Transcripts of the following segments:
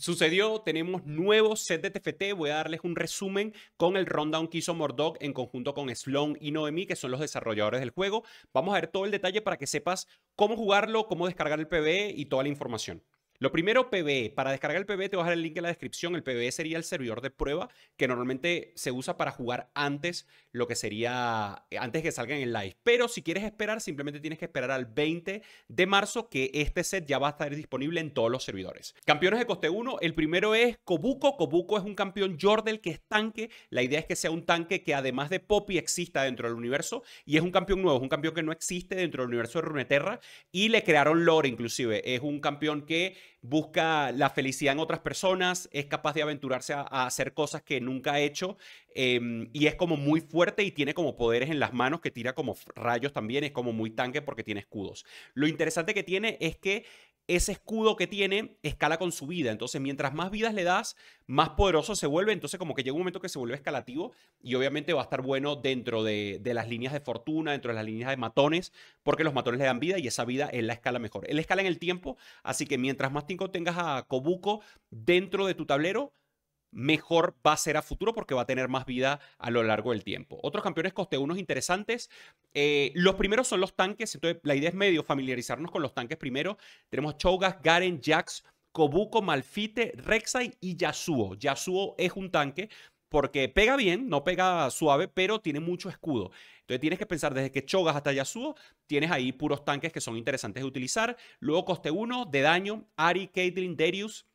sucedió, tenemos nuevo set de TFT, voy a darles un resumen con el rundown que hizo Mordog en conjunto con Sloan y Noemi, que son los desarrolladores del juego. Vamos a ver todo el detalle para que sepas cómo jugarlo, cómo descargar el PB y toda la información. Lo primero, PBE. Para descargar el PBE te voy a dejar el link en la descripción. El PBE sería el servidor de prueba que normalmente se usa para jugar antes lo que sería eh, antes que salgan en live. Pero si quieres esperar, simplemente tienes que esperar al 20 de marzo que este set ya va a estar disponible en todos los servidores. Campeones de coste 1, el primero es Kobuko. Kobuko es un campeón Jordel que es tanque. La idea es que sea un tanque que además de Poppy exista dentro del universo y es un campeón nuevo, es un campeón que no existe dentro del universo de Runeterra y le crearon lore inclusive. Es un campeón que busca la felicidad en otras personas, es capaz de aventurarse a, hacer cosas que nunca ha hecho em, y es como muy fuerte y tiene como poderes en las manos que tira como rayos también, es como muy tanque porque tiene escudos. Lo interesante que tiene es que ese escudo que tiene escala con su vida. Entonces, mientras más vidas le das, más poderoso se vuelve. Entonces, como que llega un momento que se vuelve escalativo y obviamente va a estar bueno dentro de, las líneas de fortuna, dentro de las líneas de matones, porque los matones le dan vida y esa vida es la escala mejor. Él escala en el tiempo, así que mientras más tiempo tengas a Kobuko dentro de tu tablero, mejor va a ser a futuro porque va a tener más vida a lo largo del tiempo. Otros campeones coste unos interesantes. Eh, los primeros son los tanques, entonces la idea es medio familiarizarnos con los tanques primero. Tenemos Cho'Gas, Garen, Jax, Kobuko, Malfite, Rek'Sai y Yasuo. Yasuo es un tanque porque pega bien, no pega suave, pero tiene mucho escudo. Entonces tienes que pensar desde que Chogas hasta Yasuo, tienes ahí puros tanques que son interesantes de utilizar. Luego coste uno de daño, Ari, Caitlyn, Darius,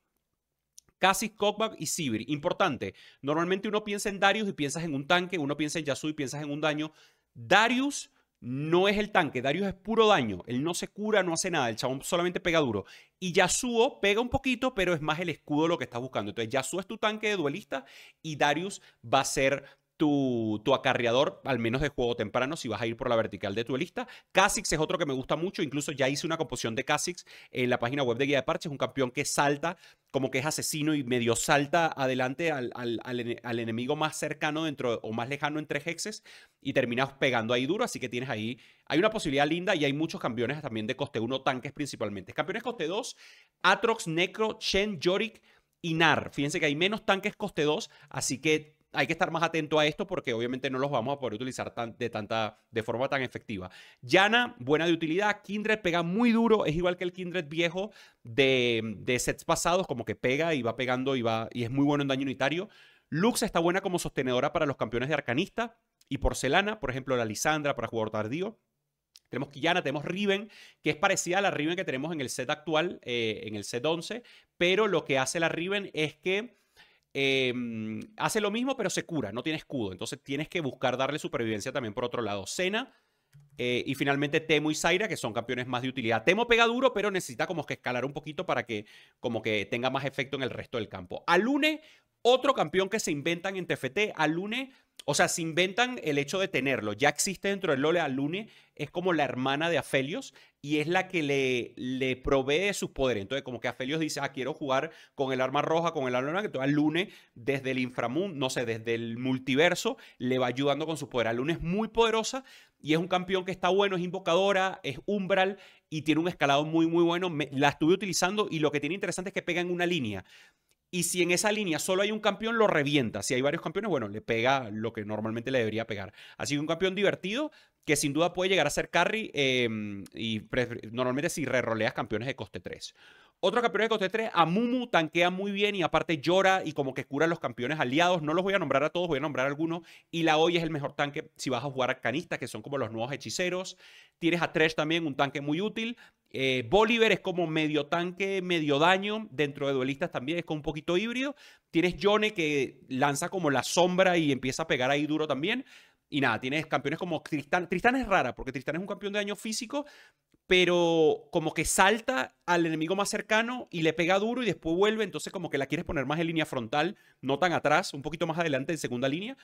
Casi Cockback y Sivir. Importante, normalmente uno piensa en Darius y piensas en un tanque, uno piensa en Yasuo y piensas en un daño. Darius no es el tanque, Darius es puro daño, él no se cura, no hace nada, el chabón solamente pega duro. Y Yasuo pega un poquito, pero es más el escudo lo que está buscando. Entonces Yasuo es tu tanque de duelista y Darius va a ser tu, acarreador, al menos de juego temprano, si vas a ir por la vertical de tu lista. Kha'Zix es otro que me gusta mucho, incluso ya hice una composición de Kha'Zix en la página web de Guía de Parches, un campeón que salta, como que es asesino y medio salta adelante al, enemigo más cercano dentro o más lejano entre hexes y terminas pegando ahí duro, así que tienes ahí, hay una posibilidad linda y hay muchos campeones también de coste 1, tanques principalmente. Campeones coste 2, Atrox, Necro, Chen, Yorick y Nar. Fíjense que hay menos tanques coste 2, así que hay que estar más atento a esto porque obviamente no los vamos a poder utilizar tan, de, tanta, de forma tan efectiva. Llana, buena de utilidad. Kindred pega muy duro, es igual que el Kindred viejo de, sets pasados, como que pega y va pegando y, va, y es muy bueno en daño unitario. Lux está buena como sostenedora para los campeones de Arcanista y Porcelana, por ejemplo, la Lisandra para jugador tardío. Tenemos Quillana, tenemos Riven, que es parecida a la Riven que tenemos en el set actual, eh, en el set 11, pero lo que hace la Riven es que Em, hace lo mismo, pero se cura, no tiene escudo. Entonces tienes que buscar darle supervivencia también por otro lado. Cena. Eh, y finalmente Temo y Zaira, que son campeones más de utilidad. Temo pega duro, pero necesita como que escalar un poquito para que como que tenga más efecto en el resto del campo. Alune, otro campeón que se inventan en TFT. Alune o sea, se inventan el hecho de tenerlo. Ya existe dentro del al Alune, es como la hermana de Afelios y es la que le, le provee sus poderes. Entonces, como que Afelios dice, ah, quiero jugar con el arma roja, con el arma roja, Entonces, Alune, desde el inframundo, no sé, desde el multiverso, le va ayudando con su poder. Alune es muy poderosa y es un campeón que está bueno, es invocadora, es umbral y tiene un escalado muy, muy bueno. la estuve utilizando y lo que tiene interesante es que pega en una línea. Y si en esa línea solo hay un campeón, lo revienta. Si hay varios campeones, bueno, le pega lo que normalmente le debería pegar. Así que un campeón divertido que sin duda puede llegar a ser carry em, y normalmente si reroleas campeones de coste 3. Otro campeón de coste 3, Amumu tanquea muy bien y aparte llora y como que cura a los campeones aliados. No los voy a nombrar a todos, voy a nombrar a algunos. Y la hoy es el mejor tanque si vas a jugar a canistas, que son como los nuevos hechiceros. Tienes a Tresh también, un tanque muy útil. Eh, Bolívar es como medio tanque, medio daño. Dentro de duelistas también es como un poquito híbrido. Tienes Johnny que lanza como la sombra y empieza a pegar ahí duro también. Y nada, tienes campeones como Tristán. Tristán es rara porque Tristán es un campeón de daño físico, pero como que salta al enemigo más cercano y le pega duro y después vuelve. Entonces como que la quieres poner más en línea frontal, no tan atrás, un poquito más adelante en segunda línea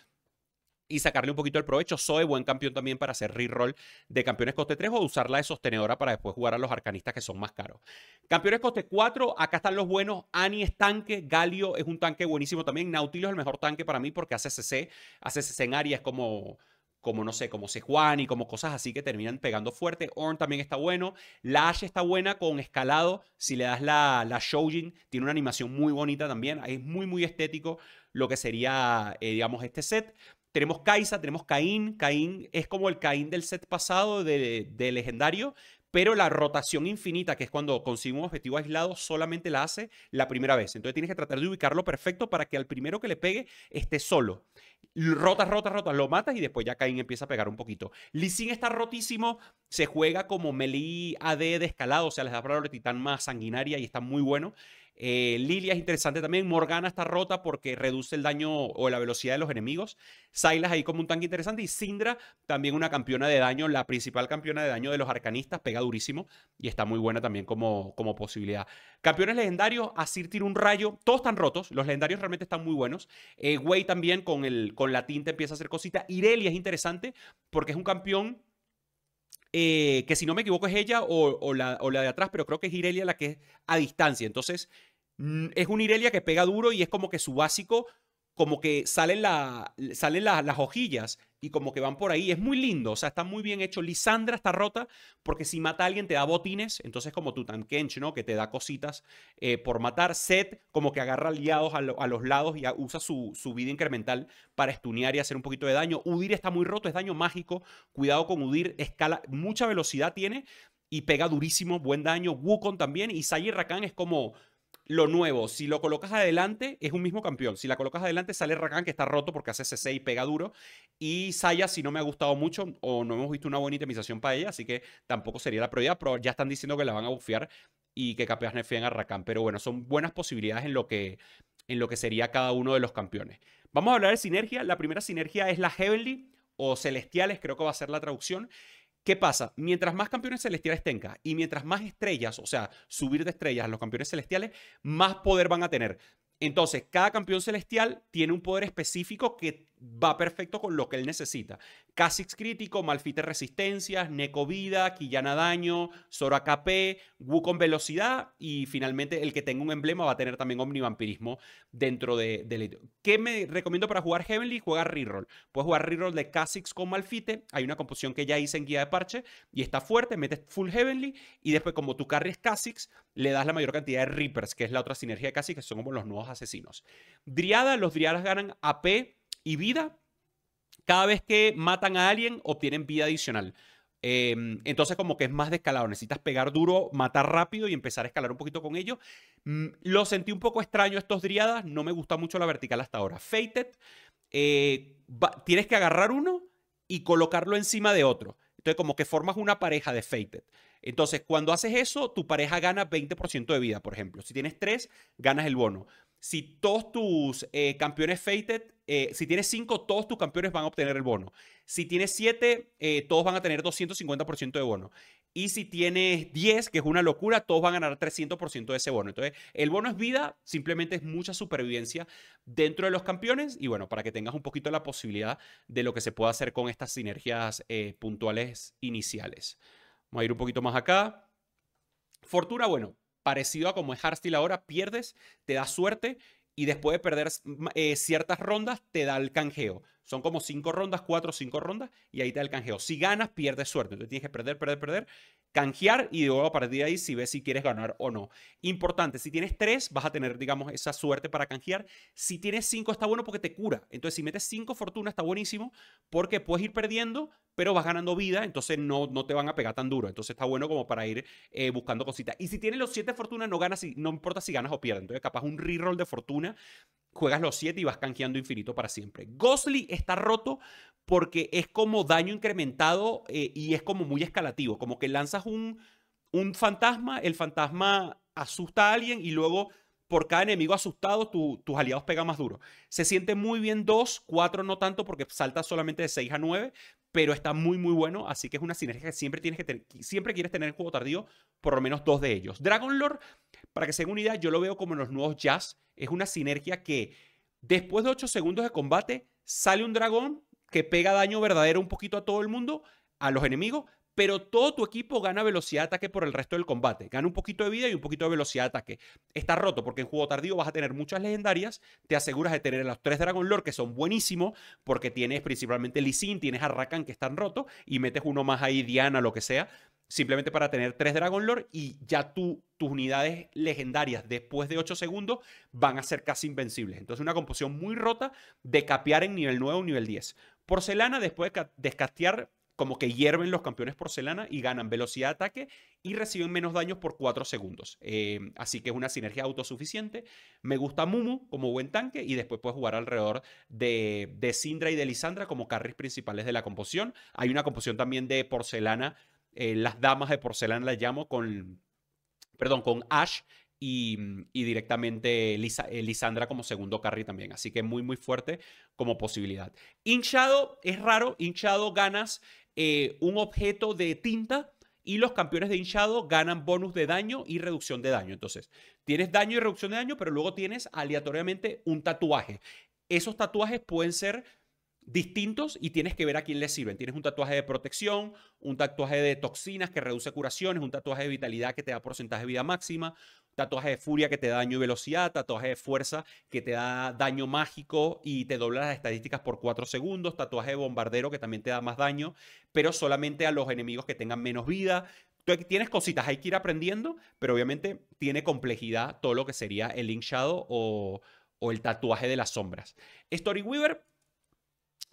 y sacarle un poquito el provecho. Zoe, buen campeón también para hacer re-roll... de campeones coste 3 o usarla de sostenedora para después jugar a los arcanistas que son más caros. Campeones coste 4, acá están los buenos. Annie es tanque, Galio es un tanque buenísimo también. Nautilus es el mejor tanque para mí porque hace CC, hace CC en áreas como como no sé, como Sejuan y como cosas así que terminan pegando fuerte. Orn también está bueno. La está buena con escalado. Si le das la, la Shoujin, tiene una animación muy bonita también. Es muy, muy estético lo que sería, eh, digamos, este set. Tenemos Kaisa, tenemos Caín. Caín es como el Caín del set pasado de, legendario, pero la rotación infinita, que es cuando consigue un objetivo aislado, solamente la hace la primera vez. Entonces tienes que tratar de ubicarlo perfecto para que al primero que le pegue esté solo. Rotas, rotas, rotas, lo matas y después ya Caín empieza a pegar un poquito. Lee está rotísimo, se juega como melee AD de escalado, o sea, les da palabra de titán más sanguinaria y está muy bueno. Eh, Lilia es interesante también. Morgana está rota porque reduce el daño o la velocidad de los enemigos. Sylas ahí como un tanque interesante. Y Sindra, también una campeona de daño, la principal campeona de daño de los arcanistas. Pega durísimo y está muy buena también como, como posibilidad. Campeones legendarios, Asir tira un rayo. Todos están rotos. Los legendarios realmente están muy buenos. Eh, Wei también con, el, con la tinta empieza a hacer cositas. Irelia es interesante porque es un campeón. Eh, que si no me equivoco es ella o, la, o, la, de atrás, pero creo que es Irelia la que es a distancia. Entonces, Mm, es un Irelia que pega duro y es como que su básico, como que salen, la, salen las hojillas y como que van por ahí. Es muy lindo, o sea, está muy bien hecho. Lisandra está rota porque si mata a alguien te da botines, entonces como Tutankench, ¿no? Que te da cositas eh, por matar. Set como que agarra aliados a, los lados y usa su, vida incremental para estunear y hacer un poquito de daño. Udir está muy roto, es daño mágico. Cuidado con Udir, escala, mucha velocidad tiene. Y pega durísimo, buen daño. Wukong también. Y Sayi es como lo nuevo, si lo colocas adelante, es un mismo campeón. Si la colocas adelante, sale Rakan, que está roto porque hace CC y pega duro. Y Saya, si no me ha gustado mucho o no hemos visto una buena itemización para ella, así que tampoco sería la prioridad, pero ya están diciendo que la van a bufear y que capaz fían a Rakan. Pero bueno, son buenas posibilidades en lo que, en lo que sería cada uno de los campeones. Vamos a hablar de sinergia. La primera sinergia es la Heavenly o Celestiales, creo que va a ser la traducción, ¿Qué pasa? Mientras más campeones celestiales tengas y mientras más estrellas, o sea, subir de estrellas a los campeones celestiales, más poder van a tener. Entonces, cada campeón celestial tiene un poder específico que va perfecto con lo que él necesita. Kha'Zix crítico, Malfite resistencias, Neko vida, Quillana daño, Zoro KP, Wu con velocidad y finalmente el que tenga un emblema va a tener también omnivampirismo dentro de, de ¿Qué me recomiendo para jugar Heavenly? Juega reroll. Puedes jugar reroll de Kha'Zix con Malfite. Hay una composición que ya hice en guía de parche y está fuerte, metes full Heavenly y después como tu carries es le das la mayor cantidad de Reapers, que es la otra sinergia de Kha'Zix, que son como los nuevos asesinos. Driada, los Driadas ganan AP y vida. Cada vez que matan a alguien, obtienen vida adicional. Em, entonces, como que es más de escalado, Necesitas pegar duro, matar rápido y empezar a escalar un poquito con ellos mm, lo sentí un poco extraño estos driadas. No me gusta mucho la vertical hasta ahora. Fated, eh, tienes que agarrar uno y colocarlo encima de otro. Entonces, como que formas una pareja de Fated. Entonces, cuando haces eso, tu pareja gana 20% de vida, por ejemplo. Si tienes tres, ganas el bono. Si todos tus eh, campeones Fated eh, si tienes 5, todos tus campeones van a obtener el bono. Si tienes 7, eh, todos van a tener 250% de bono. Y si tienes 10, que es una locura, todos van a ganar 300% de ese bono. Entonces, el bono es vida, simplemente es mucha supervivencia dentro de los campeones. Y bueno, para que tengas un poquito la posibilidad de lo que se puede hacer con estas sinergias eh, puntuales iniciales. Vamos a ir un poquito más acá. Fortuna, bueno, parecido a como es Hardstyle ahora, pierdes, te da suerte y después de perder eh, ciertas rondas te da el canjeo. Son como cinco rondas, cuatro o cinco rondas, y ahí te da el canjeo. Si ganas, pierdes suerte. Entonces tienes que perder, perder, perder, canjear y luego a partir de ahí si ves si quieres ganar o no. Importante, si tienes tres, vas a tener, digamos, esa suerte para canjear. Si tienes cinco, está bueno porque te cura. Entonces, si metes cinco fortuna, está buenísimo porque puedes ir perdiendo, pero vas ganando vida, entonces no, no te van a pegar tan duro. Entonces está bueno como para ir eh, buscando cositas. Y si tienes los siete fortunas, no ganas, no importa si ganas o pierdes. Entonces, capaz un reroll de fortuna, juegas los siete y vas canjeando infinito para siempre. Ghostly está roto porque es como daño incrementado eh, y es como muy escalativo, como que lanzas un, un fantasma, el fantasma asusta a alguien y luego por cada enemigo asustado tus aliados pegan más duro. Se siente muy bien 2, 4 no tanto porque salta solamente de 6 a 9, pero está muy muy bueno, así que es una sinergia que siempre tienes que tener, siempre quieres tener en juego tardío por lo menos dos de ellos. Dragon Lord, para que se den una idea, yo lo veo como en los nuevos Jazz, es una sinergia que después de 8 segundos de combate sale un dragón que pega daño verdadero un poquito a todo el mundo, a los enemigos, pero todo tu equipo gana velocidad de ataque por el resto del combate. Gana un poquito de vida y un poquito de velocidad de ataque. Está roto porque en juego tardío vas a tener muchas legendarias. Te aseguras de tener a los tres Dragon Lord que son buenísimos porque tienes principalmente Lee Sin, tienes a Rakan que están rotos y metes uno más ahí, Diana, lo que sea simplemente para tener tres Dragon Lord y ya tus unidades legendarias después de 8 segundos van a ser casi invencibles. Entonces una composición muy rota de capear en nivel 9 o nivel 10. Porcelana después de descastear como que hierven los campeones porcelana y ganan velocidad de ataque y reciben menos daños por 4 segundos. Em, así que es una sinergia autosuficiente. Me gusta Mumu como buen tanque y después puedes jugar alrededor de, de Sindra y de Lisandra como carries principales de la composición. Hay una composición también de porcelana eh, las damas de porcelana las llamo, con, perdón, con Ash y, mm, directamente eh, Lisandra como segundo carry también. Así que muy, muy fuerte como posibilidad. Hinchado es raro, Hinchado ganas eh, un objeto de tinta. Y los campeones de hinchado ganan bonus de daño y reducción de daño. Entonces, tienes daño y reducción de daño, pero luego tienes aleatoriamente un tatuaje. Esos tatuajes pueden ser distintos y tienes que ver a quién les sirven. Tienes un tatuaje de protección, un tatuaje de toxinas que reduce curaciones, un tatuaje de vitalidad que te da porcentaje de vida máxima, tatuaje de furia que te da daño y velocidad, tatuaje de fuerza que te da daño mágico y te dobla las estadísticas por 4 segundos, tatuaje de bombardero que también te da más daño, pero solamente a los enemigos que tengan menos vida. Tú tienes cositas, hay que ir aprendiendo, pero obviamente tiene complejidad todo lo que sería el Link Shadow o, o el tatuaje de las sombras. Story Weaver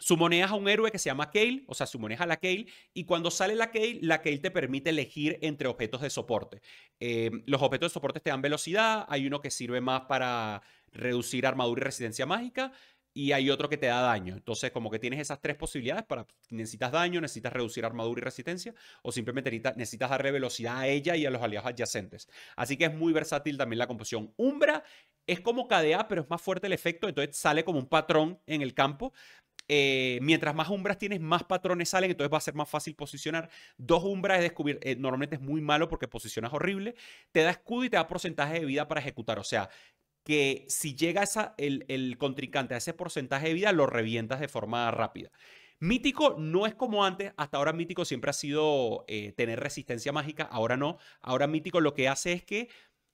Sumoneas a un héroe que se llama Kale, o sea, sumoneas a la Kale, y cuando sale la Kale, la Kale te permite elegir entre objetos de soporte. Em, los objetos de soporte te dan velocidad, hay uno que sirve más para reducir armadura y resistencia mágica, y hay otro que te da daño. Entonces, como que tienes esas tres posibilidades para, necesitas daño, necesitas reducir armadura y resistencia, o simplemente necesitas, necesitas darle velocidad a ella y a los aliados adyacentes. Así que es muy versátil también la composición. Umbra es como KDA, pero es más fuerte el efecto, entonces sale como un patrón en el campo. Eh, mientras más umbras tienes, más patrones salen, entonces va a ser más fácil posicionar. Dos umbras es descubrir, eh, normalmente es muy malo porque posicionas horrible. Te da escudo y te da porcentaje de vida para ejecutar. O sea, que si llega esa, el, contrincante a ese porcentaje de vida, lo revientas de forma rápida. Mítico no es como antes, hasta ahora Mítico siempre ha sido eh, tener resistencia mágica, ahora no, ahora Mítico lo que hace es que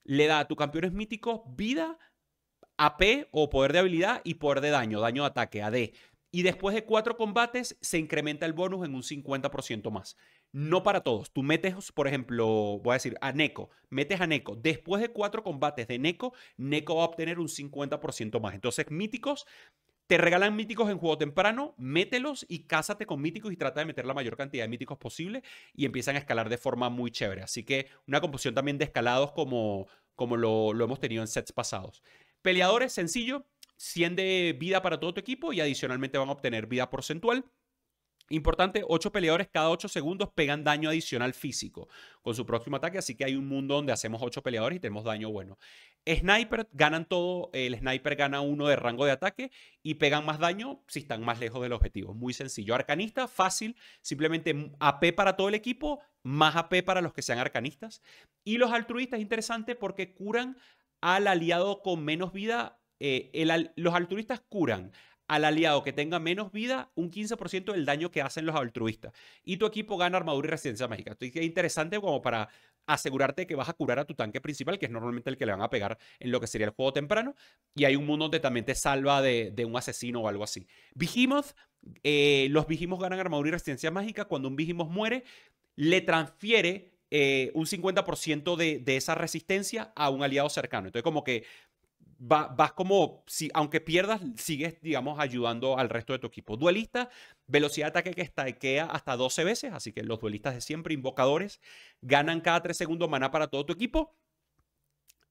le da a tu campeones míticos vida, AP o poder de habilidad y poder de daño, daño de ataque, AD. Y después de cuatro combates se incrementa el bonus en un 50% más. No para todos. Tú metes, por ejemplo, voy a decir, a Neko. Metes a Neko. Después de cuatro combates de Neko, Neko va a obtener un 50% más. Entonces, míticos, te regalan míticos en juego temprano, mételos y cásate con míticos y trata de meter la mayor cantidad de míticos posible y empiezan a escalar de forma muy chévere. Así que una composición también de escalados como, como lo, lo hemos tenido en sets pasados. Peleadores, sencillo. 100 de vida para todo tu equipo y adicionalmente van a obtener vida porcentual. Importante, 8 peleadores cada 8 segundos pegan daño adicional físico con su próximo ataque, así que hay un mundo donde hacemos 8 peleadores y tenemos daño bueno. Sniper ganan todo, el sniper gana uno de rango de ataque y pegan más daño si están más lejos del objetivo. Muy sencillo. Arcanista, fácil, simplemente AP para todo el equipo, más AP para los que sean arcanistas. Y los altruistas, interesante porque curan al aliado con menos vida eh, los altruistas curan al aliado que tenga menos vida un 15% del daño que hacen los altruistas. Y tu equipo gana armadura y resistencia mágica. Esto es interesante como para asegurarte que vas a curar a tu tanque principal, que es normalmente el que le van a pegar en lo que sería el juego temprano. Y hay un mundo donde también te salva de, un asesino o algo así. Vigimoth eh, los Vigimoths ganan armadura y resistencia mágica. Cuando un Vigimoth muere, le transfiere eh, un 50% de, de, esa resistencia a un aliado cercano. Entonces, como que vas como, si, aunque pierdas, sigues, digamos, ayudando al resto de tu equipo. Duelista, velocidad de ataque que stakea hasta 12 veces, así que los duelistas de siempre, invocadores, ganan cada 3 segundos maná para todo tu equipo.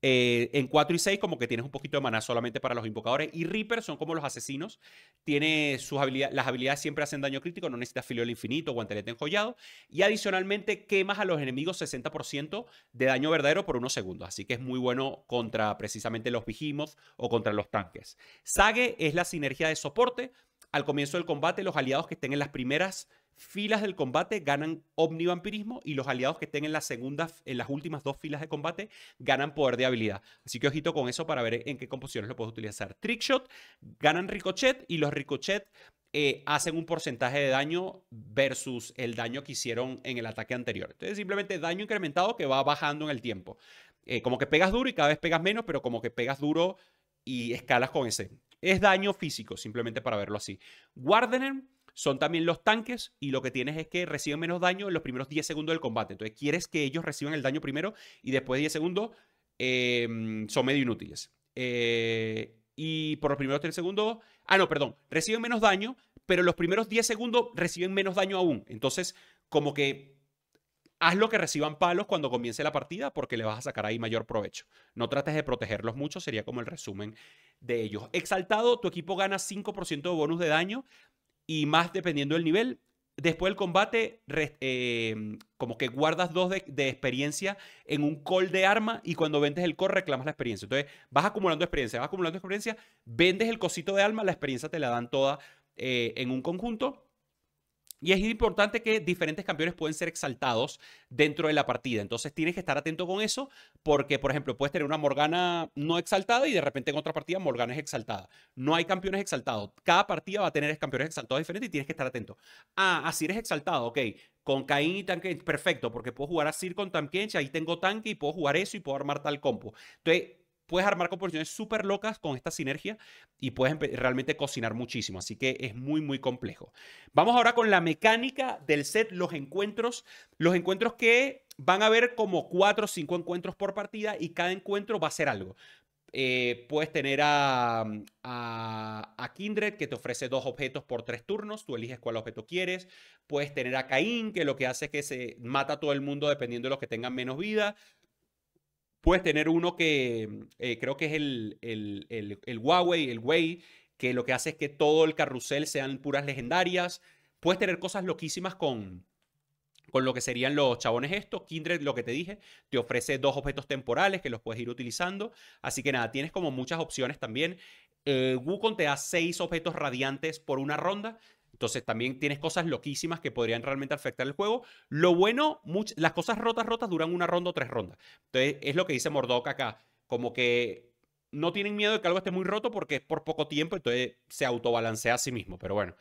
Eh, en 4 y 6 como que tienes un poquito de maná solamente para los invocadores. Y Reaper son como los asesinos. Tiene sus habilidades, las habilidades siempre hacen daño crítico, no necesitas filo del infinito, guantelete enjollado. Y adicionalmente quemas a los enemigos 60% de daño verdadero por unos segundos. Así que es muy bueno contra precisamente los vigimos o contra los tanques. Sage es la sinergia de soporte. Al comienzo del combate, los aliados que estén en las primeras filas del combate ganan omnivampirismo y los aliados que estén en las segundas, en las últimas dos filas de combate ganan poder de habilidad. Así que ojito con eso para ver en qué composiciones lo puedo utilizar. Trickshot ganan ricochet y los ricochet eh, hacen un porcentaje de daño versus el daño que hicieron en el ataque anterior. Entonces simplemente daño incrementado que va bajando en el tiempo. Eh, como que pegas duro y cada vez pegas menos, pero como que pegas duro y escalas con ese. Es daño físico, simplemente para verlo así. Wardener son también los tanques y lo que tienes es que reciben menos daño en los primeros 10 segundos del combate. Entonces quieres que ellos reciban el daño primero y después de 10 segundos em, son medio inútiles. Eh, y por los primeros 3 segundos, ah, no, perdón, reciben menos daño, pero los primeros 10 segundos reciben menos daño aún. Entonces, como que haz lo que reciban palos cuando comience la partida porque le vas a sacar ahí mayor provecho. No trates de protegerlos mucho, sería como el resumen de ellos. Exaltado, tu equipo gana 5% de bonus de daño y más dependiendo del nivel. Después del combate, eh, como que guardas dos de, experiencia en un call de arma y cuando vendes el call reclamas la experiencia. Entonces vas acumulando experiencia, vas acumulando experiencia, vendes el cosito de alma, la experiencia te la dan toda eh, en un conjunto. Y es importante que diferentes campeones pueden ser exaltados dentro de la partida. Entonces tienes que estar atento con eso porque, por ejemplo, puedes tener una Morgana no exaltada y de repente en otra partida Morgana es exaltada. No hay campeones exaltados. Cada partida va a tener campeones exaltados diferentes y tienes que estar atento. Ah, así ah, es exaltado, ok. Con Caín y Tanque, perfecto, porque puedo jugar a Sir con Tanque ahí tengo tanque y puedo jugar eso y puedo armar tal compo. Entonces, puedes armar composiciones súper locas con esta sinergia y puedes realmente cocinar muchísimo. Así que es muy, muy complejo. Vamos ahora con la mecánica del set, los encuentros. Los encuentros que van a haber como cuatro o cinco encuentros por partida y cada encuentro va a ser algo. Eh, puedes tener mm, a, a, Kindred, que te ofrece dos objetos por tres turnos, tú eliges cuál objeto quieres. Puedes tener a Caín, que lo que hace es que se mata a todo el mundo dependiendo de los que tengan menos vida. Puedes tener uno que mm, eh, creo que es el, el, el, Huawei, el Way, que lo que hace es que todo el carrusel sean puras legendarias. Puedes tener cosas loquísimas con, con lo que serían los chabones estos. Kindred, lo que te dije, te ofrece dos objetos temporales que los puedes ir utilizando. Así que nada, tienes como muchas opciones también. Eh, Wukong te da seis objetos radiantes por una ronda. Entonces también tienes cosas loquísimas que podrían realmente afectar el juego. Lo bueno, las cosas rotas, rotas duran una ronda o tres rondas. Entonces es lo que dice Mordoc acá, como que no tienen miedo de que algo esté muy roto porque es por poco tiempo, entonces se autobalancea a sí mismo. Pero bueno,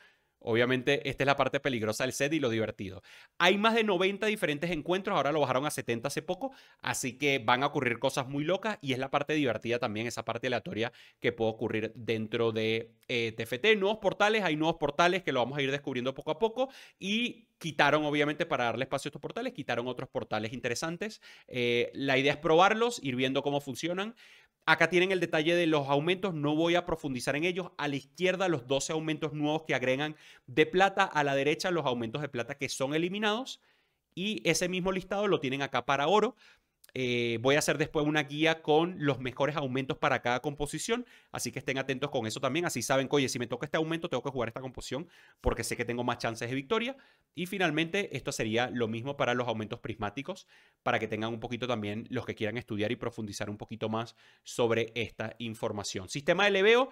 Obviamente, esta es la parte peligrosa del set y lo divertido. Hay más de 90 diferentes encuentros, ahora lo bajaron a 70 hace poco, así que van a ocurrir cosas muy locas y es la parte divertida también, esa parte aleatoria que puede ocurrir dentro de TFT. Eh, nuevos portales, hay nuevos portales que lo vamos a ir descubriendo poco a poco y quitaron, obviamente, para darle espacio a estos portales, quitaron otros portales interesantes. Eh, la idea es probarlos, ir viendo cómo funcionan. Acá tienen el detalle de los aumentos, no voy a profundizar en ellos. A la izquierda los 12 aumentos nuevos que agregan de plata, a la derecha los aumentos de plata que son eliminados y ese mismo listado lo tienen acá para oro. Eh, voy a hacer después una guía con los mejores aumentos para cada composición, así que estén atentos con eso también, así saben que, oye, si me toca este aumento, tengo que jugar esta composición porque sé que tengo más chances de victoria. Y finalmente, esto sería lo mismo para los aumentos prismáticos, para que tengan un poquito también los que quieran estudiar y profundizar un poquito más sobre esta información. Sistema de leveo,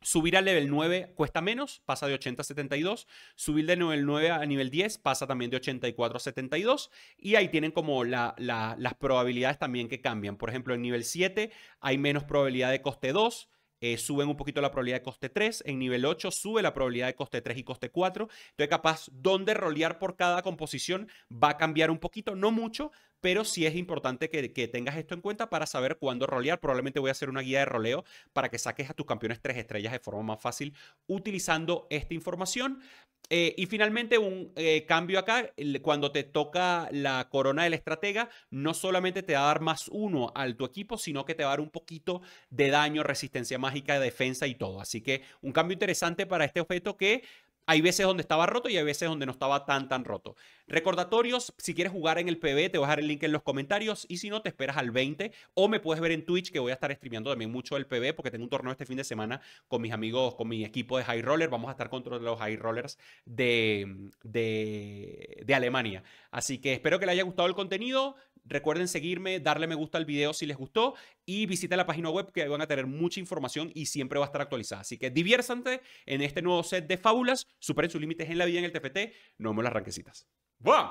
Subir al nivel 9 cuesta menos, pasa de 80 a 72. Subir de nivel 9 a nivel 10 pasa también de 84 a 72. Y ahí tienen como las probabilidades también que cambian. Por ejemplo, en nivel 7 hay menos probabilidad de coste 2. Eh, suben un poquito la probabilidad de coste 3, en nivel 8 sube la probabilidad de coste 3 y coste 4, entonces capaz donde rolear por cada composición va a cambiar un poquito, no mucho, pero sí es importante que, tengas esto en cuenta para saber cuándo rolear. Probablemente voy a hacer una guía de roleo para que saques a tus campeones tres estrellas de forma más fácil utilizando esta información. Eh, y finalmente un eh, cambio acá, cuando te toca la corona del estratega, no solamente te va a dar más uno al tu equipo, sino que te va a dar un poquito de daño, resistencia mágica, defensa y todo. Así que un cambio interesante para este objeto que hay veces donde estaba roto y hay veces donde no estaba tan tan roto. Recordatorios, si quieres jugar en el PB, te voy a dejar el link en los comentarios y si no, te esperas al 20 o me puedes ver en Twitch que voy a estar streameando también mucho el PB porque tengo un torneo este fin de semana con mis amigos, con mi equipo de High Roller. Vamos a estar contra los High Rollers de, de, Alemania. Así que espero que les haya gustado el contenido. Recuerden seguirme, darle me gusta al video si les gustó y visiten la página web que van a tener mucha información y siempre va a estar actualizada. Así que diviértanse en este nuevo set de fábulas, superen sus límites en la vida en el TFT, no vemos las ranquecitas. one.